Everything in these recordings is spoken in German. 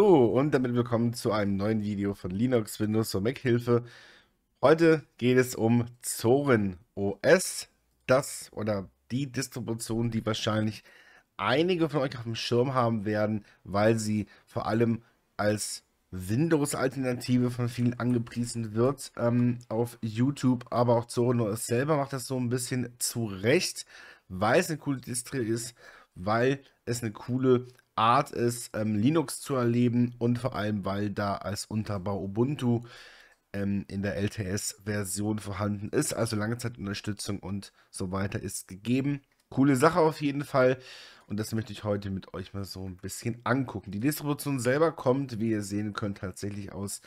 So, und damit willkommen zu einem neuen Video von Linux, Windows und Mac Hilfe. Heute geht es um Zorin OS, das oder die Distribution, die wahrscheinlich einige von euch auf dem Schirm haben werden, weil sie vor allem als Windows-Alternative von vielen angepriesen wird ähm, auf YouTube, aber auch Zorin OS selber macht das so ein bisschen zurecht, weil es eine coole Distri ist, weil es eine coole Art ist, ähm, Linux zu erleben und vor allem, weil da als Unterbau Ubuntu ähm, in der LTS-Version vorhanden ist. Also lange Zeit Unterstützung und so weiter ist gegeben. Coole Sache auf jeden Fall und das möchte ich heute mit euch mal so ein bisschen angucken. Die Distribution selber kommt, wie ihr sehen könnt, tatsächlich aus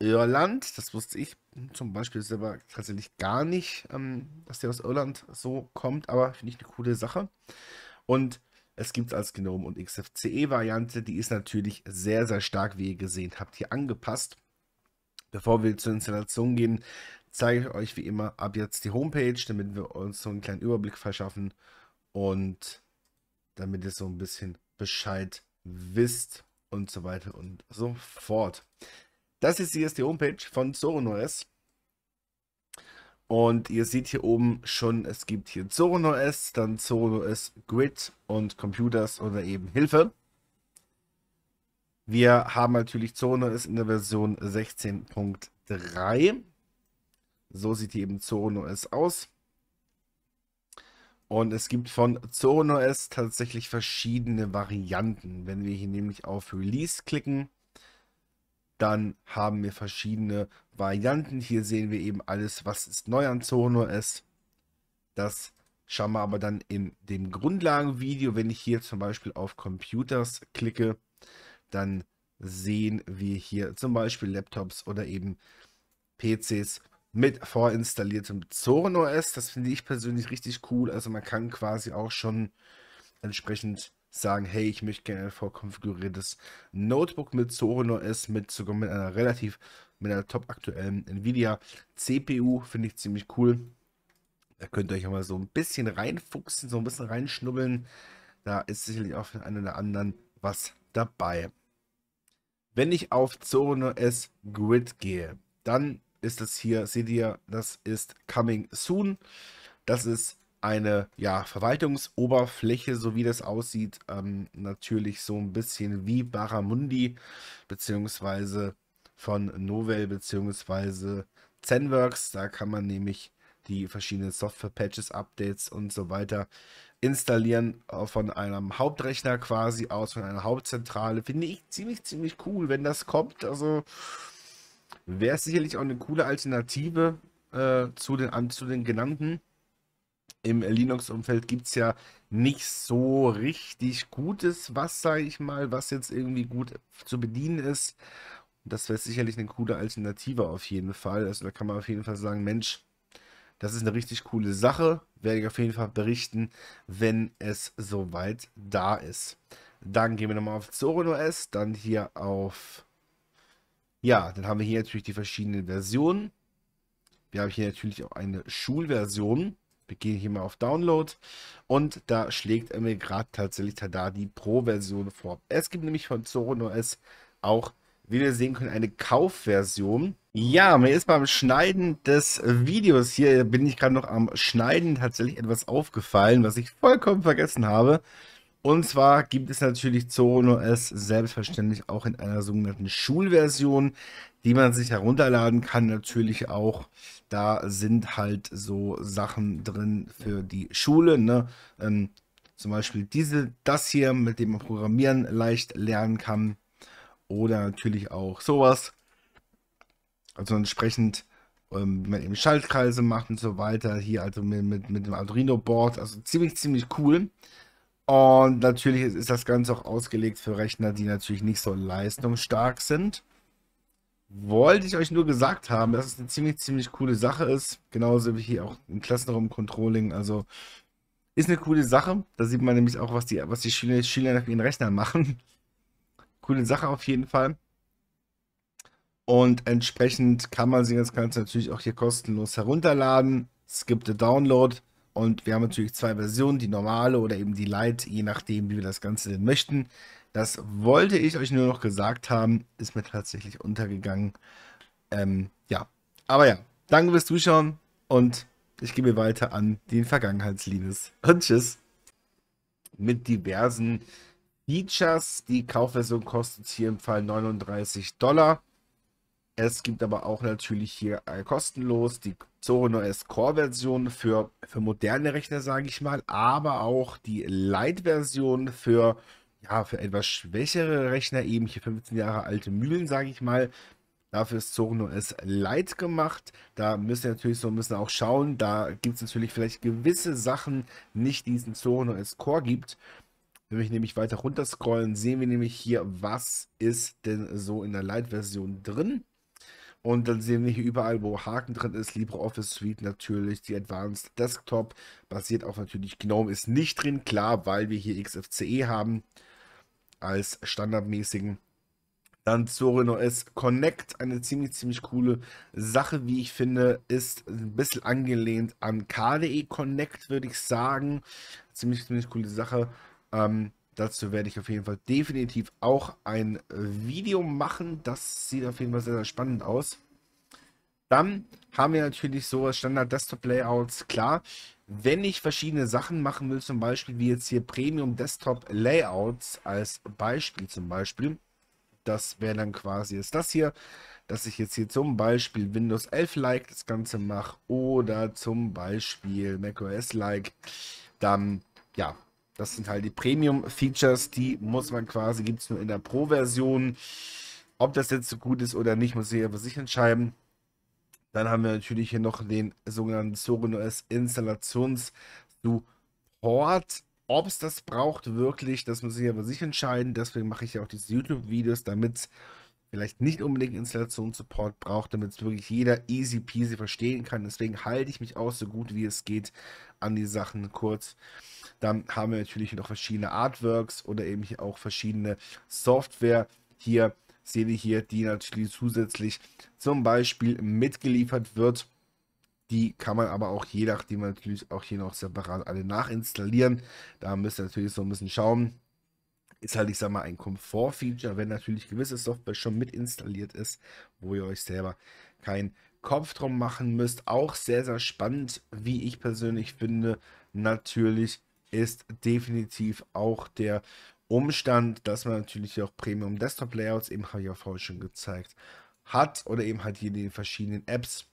Irland. Das wusste ich zum Beispiel selber tatsächlich gar nicht, ähm, dass der aus Irland so kommt, aber finde ich eine coole Sache. Und es gibt es als GNOME und XFCE-Variante. Die ist natürlich sehr, sehr stark, wie ihr gesehen habt, hier angepasst. Bevor wir zur Installation gehen, zeige ich euch wie immer ab jetzt die Homepage, damit wir uns so einen kleinen Überblick verschaffen und damit ihr so ein bisschen Bescheid wisst und so weiter und so fort. Das ist hier ist die Homepage von SorenOS. Und ihr seht hier oben schon, es gibt hier Zorin OS, dann Zorin OS Grid und Computers oder eben Hilfe. Wir haben natürlich Zorin OS in der Version 16.3. So sieht hier eben Zorin OS aus. Und es gibt von Zorin OS tatsächlich verschiedene Varianten. Wenn wir hier nämlich auf Release klicken, dann haben wir verschiedene Varianten. Hier sehen wir eben alles, was ist neu an Zono ist. Das schauen wir aber dann in dem Grundlagenvideo. Wenn ich hier zum Beispiel auf Computers klicke, dann sehen wir hier zum Beispiel Laptops oder eben PCs mit vorinstalliertem Zono OS. Das finde ich persönlich richtig cool. Also man kann quasi auch schon entsprechend sagen, hey, ich möchte gerne ein vorkonfiguriertes Notebook mit Zorin OS, mit sogar mit einer relativ, mit einer top aktuellen Nvidia CPU, finde ich ziemlich cool. Da könnt ihr euch mal so ein bisschen reinfuchsen, so ein bisschen reinschnubbeln. Da ist sicherlich auch für einen oder anderen was dabei. Wenn ich auf Zorin OS Grid gehe, dann ist das hier, seht ihr, das ist Coming Soon. Das ist eine ja, Verwaltungsoberfläche, so wie das aussieht, ähm, natürlich so ein bisschen wie Baramundi beziehungsweise von Novell beziehungsweise Zenworks. Da kann man nämlich die verschiedenen Software-Patches, Updates und so weiter installieren äh, von einem Hauptrechner quasi aus, von einer Hauptzentrale. Finde ich ziemlich, ziemlich cool, wenn das kommt. Also wäre es sicherlich auch eine coole Alternative äh, zu, den, zu den genannten im Linux-Umfeld gibt es ja nicht so richtig Gutes, was, sage ich mal, was jetzt irgendwie gut zu bedienen ist. das wäre sicherlich eine coole Alternative auf jeden Fall. Also da kann man auf jeden Fall sagen, Mensch, das ist eine richtig coole Sache. Werde ich auf jeden Fall berichten, wenn es soweit da ist. Dann gehen wir nochmal auf Zorin OS, dann hier auf... Ja, dann haben wir hier natürlich die verschiedenen Versionen. Wir haben hier natürlich auch eine Schulversion. Wir gehen hier mal auf Download und da schlägt er mir gerade tatsächlich da die Pro-Version vor. Es gibt nämlich von Zoron OS auch, wie wir sehen können, eine Kaufversion. Ja, mir ist beim Schneiden des Videos hier, bin ich gerade noch am Schneiden tatsächlich etwas aufgefallen, was ich vollkommen vergessen habe. Und zwar gibt es natürlich Zone S selbstverständlich auch in einer sogenannten Schulversion, die man sich herunterladen kann. Natürlich auch, da sind halt so Sachen drin für die Schule. Ne? Ähm, zum Beispiel diese, das hier, mit dem man Programmieren leicht lernen kann. Oder natürlich auch sowas. Also entsprechend ähm, wie man eben Schaltkreise macht und so weiter. Hier also mit, mit, mit dem Arduino-Board. Also ziemlich, ziemlich cool. Und natürlich ist das Ganze auch ausgelegt für Rechner, die natürlich nicht so leistungsstark sind. Wollte ich euch nur gesagt haben, dass es eine ziemlich, ziemlich coole Sache ist. Genauso wie hier auch im Klassenraum Controlling. Also ist eine coole Sache. Da sieht man nämlich auch, was die, was die Schüler, Schüler nach ihren Rechnern machen. Coole Sache auf jeden Fall. Und entsprechend kann man sich das Ganze natürlich auch hier kostenlos herunterladen. Skip the Download. Und wir haben natürlich zwei Versionen, die normale oder eben die Light, je nachdem, wie wir das Ganze denn möchten. Das wollte ich euch nur noch gesagt haben, ist mir tatsächlich untergegangen. Ähm, ja, aber ja, danke fürs Zuschauen und ich gebe weiter an den Vergangenheitsliebes. Und tschüss. Mit diversen Features. Die Kaufversion kostet hier im Fall 39 Dollar. Es gibt aber auch natürlich hier äh, kostenlos die Zoro OS Core-Version für, für moderne Rechner, sage ich mal, aber auch die Lite-Version für, ja, für etwas schwächere Rechner, eben hier 15 Jahre alte Mühlen, sage ich mal. Dafür ist Zoro OS Lite gemacht. Da müssen wir natürlich so ein bisschen auch schauen. Da gibt es natürlich vielleicht gewisse Sachen nicht, diesen Zoro in Core gibt. Wenn wir nämlich weiter runter scrollen, sehen wir nämlich hier, was ist denn so in der Lite-Version drin. Und dann sehen wir hier überall, wo Haken drin ist, LibreOffice Suite natürlich, die Advanced Desktop, basiert auf natürlich GNOME, ist nicht drin, klar, weil wir hier XFCE haben als standardmäßigen. Dann Zorin OS Connect, eine ziemlich, ziemlich coole Sache, wie ich finde, ist ein bisschen angelehnt an KDE Connect, würde ich sagen. Ziemlich, ziemlich coole Sache. Ähm, Dazu werde ich auf jeden Fall definitiv auch ein äh, Video machen. Das sieht auf jeden Fall sehr, sehr spannend aus. Dann haben wir natürlich sowas Standard Desktop Layouts. Klar, wenn ich verschiedene Sachen machen will, zum Beispiel wie jetzt hier Premium Desktop Layouts als Beispiel zum Beispiel. Das wäre dann quasi jetzt das hier, dass ich jetzt hier zum Beispiel Windows 11 like das Ganze mache oder zum Beispiel macOS like. Dann, ja, das sind halt die Premium-Features, die muss man quasi, gibt es nur in der Pro-Version. Ob das jetzt so gut ist oder nicht, muss jeder für sich entscheiden. Dann haben wir natürlich hier noch den sogenannten Sorin OS Installations-Support. Ob es das braucht wirklich, das muss jeder für sich entscheiden. Deswegen mache ich ja auch diese YouTube-Videos, damit es vielleicht nicht unbedingt Installations-Support braucht, damit es wirklich jeder easy peasy verstehen kann. Deswegen halte ich mich auch so gut wie es geht an die Sachen kurz. Dann haben wir natürlich noch verschiedene Artworks oder eben hier auch verschiedene Software. Hier seht ihr hier, die natürlich zusätzlich zum Beispiel mitgeliefert wird. Die kann man aber auch je nachdem natürlich auch hier noch separat alle nachinstallieren. Da müsst ihr natürlich so ein bisschen schauen. Ist halt, ich sag mal, ein Komfort-Feature, wenn natürlich gewisse Software schon mit installiert ist, wo ihr euch selber keinen Kopf drum machen müsst. Auch sehr, sehr spannend, wie ich persönlich finde. Natürlich ist definitiv auch der Umstand, dass man natürlich auch Premium Desktop Layouts, eben habe ich ja vorher schon gezeigt, hat oder eben halt hier in den verschiedenen Apps.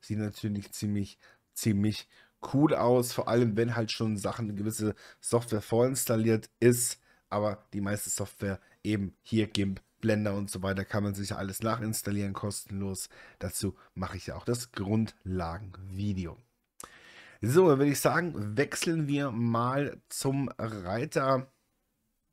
Sieht natürlich ziemlich, ziemlich cool aus, vor allem wenn halt schon Sachen, eine gewisse Software vorinstalliert ist, aber die meiste Software eben hier GIMP, Blender und so weiter kann man sich ja alles nachinstallieren, kostenlos. Dazu mache ich ja auch das Grundlagenvideo. So, dann würde ich sagen, wechseln wir mal zum Reiter.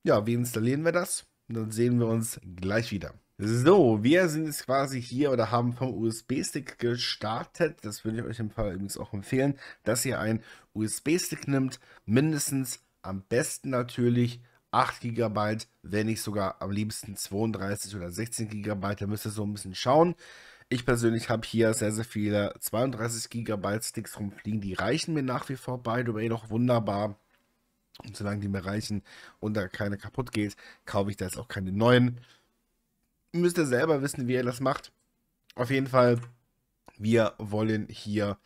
Ja, wie installieren wir das? Dann sehen wir uns gleich wieder. So, wir sind jetzt quasi hier oder haben vom USB-Stick gestartet. Das würde ich euch im Fall übrigens auch empfehlen, dass ihr einen USB-Stick nimmt. Mindestens, am besten natürlich 8 GB, wenn nicht sogar am liebsten 32 oder 16 GB. Da müsst ihr so ein bisschen schauen. Ich persönlich habe hier sehr, sehr viele 32 GB Sticks rumfliegen. Die reichen mir nach wie vor bei Domain noch wunderbar. Und solange die mir reichen und da keine kaputt geht, kaufe ich da jetzt auch keine neuen. Müsst ihr selber wissen, wie ihr das macht. Auf jeden Fall, wir wollen hier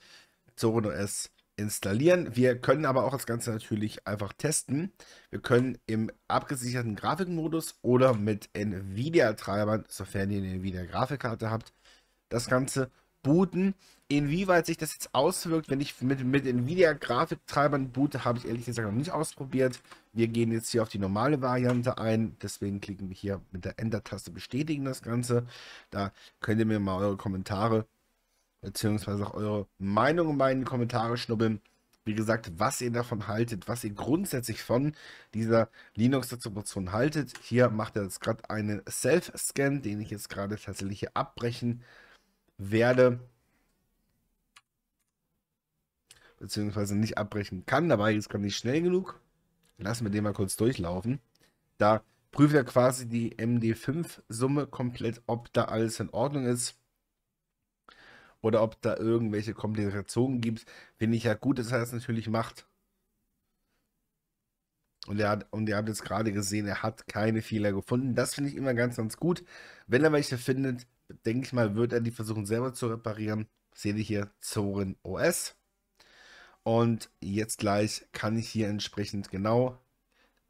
Zorin OS installieren. Wir können aber auch das Ganze natürlich einfach testen. Wir können im abgesicherten Grafikmodus oder mit Nvidia-Treibern, sofern ihr eine Nvidia-Grafikkarte habt, das Ganze booten. Inwieweit sich das jetzt auswirkt, wenn ich mit, mit Nvidia-Grafiktreibern boote, habe ich ehrlich gesagt noch nicht ausprobiert. Wir gehen jetzt hier auf die normale Variante ein. Deswegen klicken wir hier mit der Enter-Taste bestätigen das Ganze. Da könnt ihr mir mal eure Kommentare bzw. auch eure Meinung in meinen Kommentare schnubbeln. Wie gesagt, was ihr davon haltet, was ihr grundsätzlich von dieser Linux-Distribution haltet. Hier macht er jetzt gerade einen Self-Scan, den ich jetzt gerade tatsächlich hier abbrechen werde, beziehungsweise nicht abbrechen kann. Dabei ist es nicht schnell genug. Lassen wir den mal kurz durchlaufen. Da prüft er quasi die MD5-Summe komplett, ob da alles in Ordnung ist oder ob da irgendwelche Komplikationen gibt. Finde ich ja gut, dass er das natürlich macht. Und er hat, und ihr habt jetzt gerade gesehen, er hat keine Fehler gefunden. Das finde ich immer ganz, ganz gut. Wenn er welche findet, denke ich mal, wird er die versuchen selber zu reparieren. Seht ihr hier Zorin OS. Und jetzt gleich kann ich hier entsprechend genau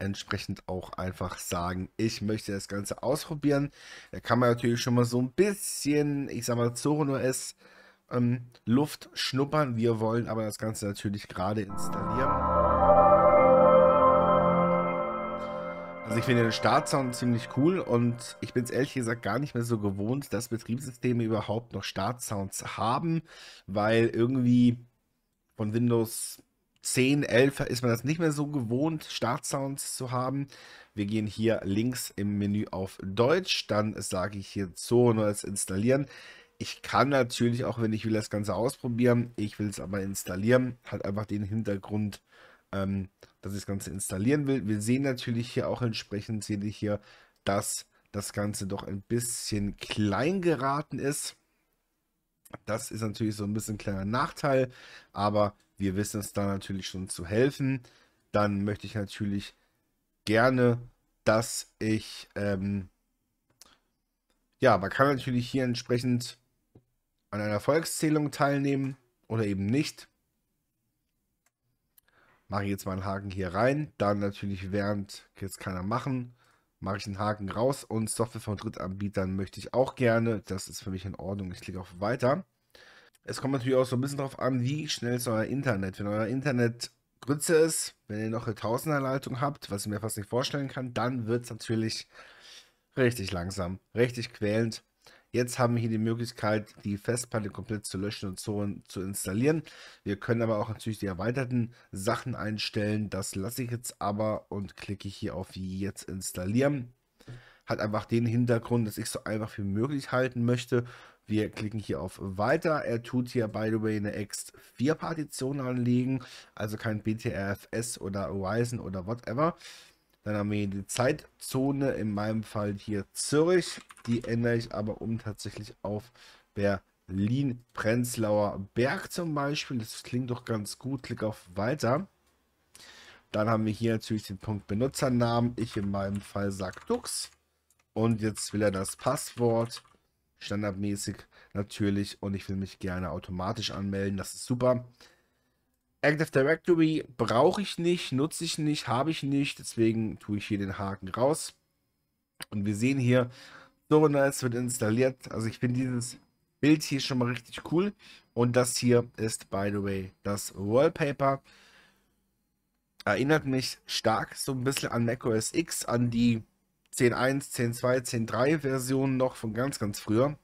entsprechend auch einfach sagen, ich möchte das Ganze ausprobieren. Da kann man natürlich schon mal so ein bisschen, ich sag mal, Zorin OS ähm, Luft schnuppern. Wir wollen aber das Ganze natürlich gerade installieren. Also ich finde den Startsound ziemlich cool und ich bin es ehrlich gesagt gar nicht mehr so gewohnt, dass Betriebssysteme überhaupt noch Startsounds haben, weil irgendwie von Windows 10, 11 ist man das nicht mehr so gewohnt, Startsounds zu haben. Wir gehen hier links im Menü auf Deutsch, dann sage ich hier so neues installieren. Ich kann natürlich auch, wenn ich will, das Ganze ausprobieren. Ich will es aber installieren. Hat einfach den Hintergrund, ähm, dass ich das Ganze installieren will. Wir sehen natürlich hier auch entsprechend, sehe ich hier, dass das Ganze doch ein bisschen klein geraten ist. Das ist natürlich so ein bisschen ein kleiner Nachteil, aber wir wissen es da natürlich schon zu helfen. Dann möchte ich natürlich gerne, dass ich, ähm, ja, man kann natürlich hier entsprechend an einer Volkszählung teilnehmen oder eben nicht mache ich jetzt mal einen Haken hier rein. Dann natürlich während jetzt keiner machen, mache ich einen Haken raus und Software von Drittanbietern möchte ich auch gerne. Das ist für mich in Ordnung. Ich klicke auf Weiter. Es kommt natürlich auch so ein bisschen darauf an, wie schnell ist euer Internet. Wenn euer Internet Grütze ist, wenn ihr noch eine Tausenderleitung habt, was ich mir fast nicht vorstellen kann, dann wird es natürlich richtig langsam, richtig quälend. Jetzt haben wir hier die Möglichkeit, die Festplatte komplett zu löschen und so zu installieren. Wir können aber auch natürlich die erweiterten Sachen einstellen. Das lasse ich jetzt aber und klicke hier auf Jetzt installieren. Hat einfach den Hintergrund, dass ich so einfach wie möglich halten möchte. Wir klicken hier auf Weiter. Er tut hier, by the way, eine X4-Partition anlegen, also kein BTRFS oder Horizon oder whatever. Dann haben wir hier die Zeitzone, in meinem Fall hier Zürich. Die ändere ich aber um tatsächlich auf Berlin, Prenzlauer Berg zum Beispiel. Das klingt doch ganz gut. Klick auf Weiter. Dann haben wir hier natürlich den Punkt Benutzernamen. Ich in meinem Fall sage Dux. Und jetzt will er das Passwort. Standardmäßig natürlich. Und ich will mich gerne automatisch anmelden. Das ist super. Active Directory brauche ich nicht, nutze ich nicht, habe ich nicht, deswegen tue ich hier den Haken raus. Und wir sehen hier, Sorenals wird installiert. Also ich finde dieses Bild hier schon mal richtig cool. Und das hier ist, by the way, das Wallpaper. Erinnert mich stark so ein bisschen an macOS X, an die 10.1, 10.2, 10.3 Versionen noch von ganz, ganz früher.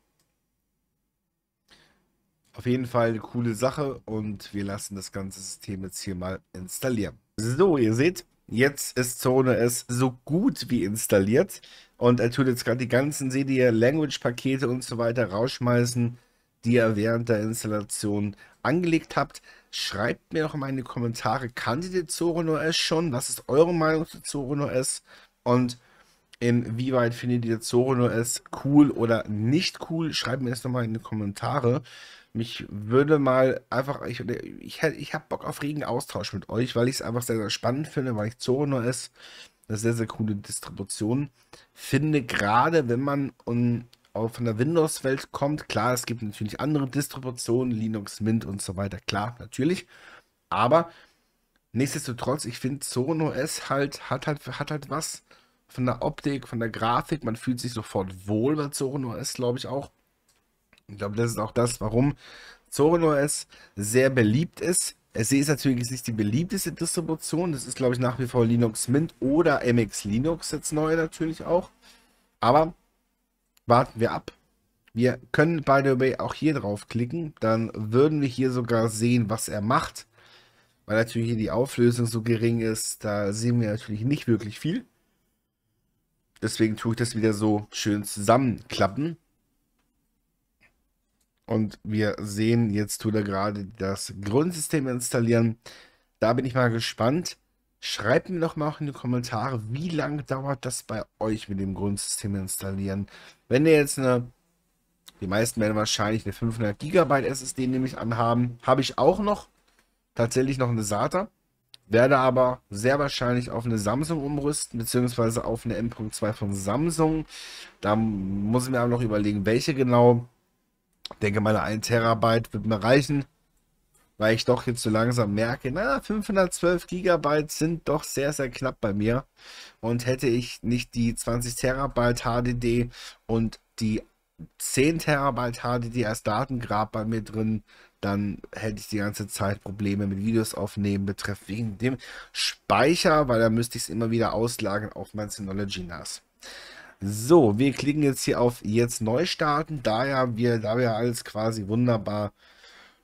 Auf jeden Fall eine coole Sache und wir lassen das ganze System jetzt hier mal installieren. So, ihr seht, jetzt ist Zone S so gut wie installiert und er tut jetzt gerade die ganzen, cd Language-Pakete und so weiter rausschmeißen, die ihr während der Installation angelegt habt. Schreibt mir doch mal in die Kommentare, kanntet ihr Zoron OS schon? Was ist eure Meinung zu Zoron OS? Und Inwieweit findet ihr Zorino es cool oder nicht cool? Schreibt mir das nochmal in die Kommentare. Mich würde mal einfach, ich, ich, ich habe Bock auf regen Austausch mit euch, weil ich es einfach sehr, sehr spannend finde, weil ich Zorino es eine sehr, sehr coole Distribution finde, gerade wenn man um, von der Windows-Welt kommt. Klar, es gibt natürlich andere Distributionen, Linux, Mint und so weiter, klar, natürlich. Aber nichtsdestotrotz, ich finde, Zoron OS halt, hat, halt, hat halt was von der Optik, von der Grafik, man fühlt sich sofort wohl bei Zorin OS, glaube ich auch. Ich glaube, das ist auch das, warum Zorin OS sehr beliebt ist. Es ist natürlich nicht die beliebteste Distribution. Das ist, glaube ich, nach wie vor Linux Mint oder MX Linux, jetzt neu natürlich auch. Aber warten wir ab. Wir können, by the way, auch hier draufklicken. Dann würden wir hier sogar sehen, was er macht. Weil natürlich hier die Auflösung so gering ist, da sehen wir natürlich nicht wirklich viel. Deswegen tue ich das wieder so schön zusammenklappen. Und wir sehen, jetzt tut er gerade das Grundsystem installieren. Da bin ich mal gespannt. Schreibt mir doch mal auch in die Kommentare, wie lange dauert das bei euch mit dem Grundsystem installieren. Wenn ihr jetzt eine, die meisten werden wahrscheinlich eine 500 GB SSD nämlich anhaben, habe ich auch noch, tatsächlich noch eine SATA. Werde aber sehr wahrscheinlich auf eine Samsung umrüsten, beziehungsweise auf eine M.2 von Samsung. Da muss ich mir aber noch überlegen, welche genau. Ich denke, meine 1 Terabyte wird mir reichen, weil ich doch jetzt so langsam merke, na, 512 Gigabyte sind doch sehr, sehr knapp bei mir. Und hätte ich nicht die 20 Terabyte HDD und die 10 Terabyte HDD als Datengrab bei mir drin, dann hätte ich die ganze Zeit Probleme mit Videos aufnehmen betreffend wegen dem Speicher, weil da müsste ich es immer wieder auslagern auf mein Synology NAS. So, wir klicken jetzt hier auf jetzt neu starten, da ja wir, da wir alles quasi wunderbar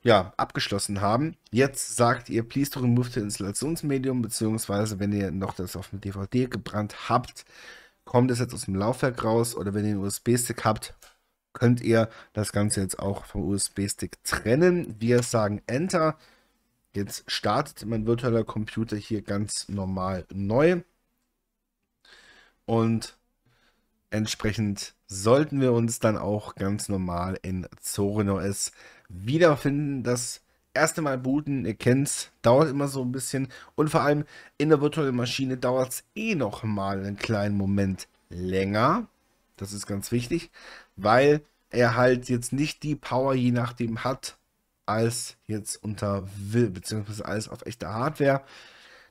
ja, abgeschlossen haben. Jetzt sagt ihr, please to remove the Installationsmedium, beziehungsweise wenn ihr noch das auf dem DVD gebrannt habt, kommt es jetzt aus dem Laufwerk raus oder wenn ihr einen USB-Stick habt, könnt ihr das Ganze jetzt auch vom USB-Stick trennen. Wir sagen Enter. Jetzt startet mein virtueller Computer hier ganz normal neu. Und entsprechend sollten wir uns dann auch ganz normal in Zorin OS wiederfinden. Das erste Mal booten, ihr kennt es, dauert immer so ein bisschen. Und vor allem in der virtuellen Maschine dauert es eh noch mal einen kleinen Moment länger. Das ist ganz wichtig, weil er halt jetzt nicht die Power je nachdem hat, als jetzt unter Will, beziehungsweise alles auf echter Hardware.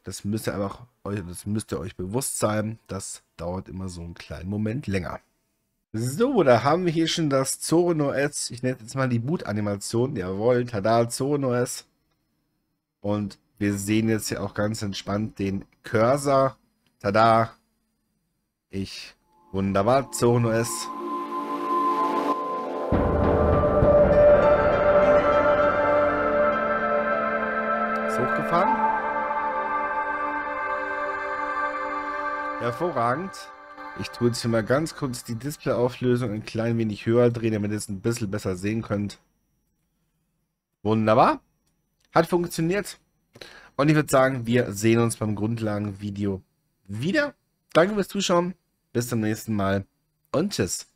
Das müsst ihr einfach euch, das müsst ihr euch bewusst sein. Das dauert immer so einen kleinen Moment länger. So, da haben wir hier schon das Zorono S. Ich nenne jetzt mal die Boot-Animation. Jawohl, tada, Zorono S. Und wir sehen jetzt hier auch ganz entspannt den Cursor. Tada. Ich Wunderbar, Zoren OS. Ist hochgefahren. Hervorragend. Ich tue jetzt hier mal ganz kurz die Displayauflösung ein klein wenig höher drehen, damit ihr es ein bisschen besser sehen könnt. Wunderbar. Hat funktioniert. Und ich würde sagen, wir sehen uns beim Grundlagenvideo wieder. Danke fürs Zuschauen. Bis zum nächsten Mal und tschüss.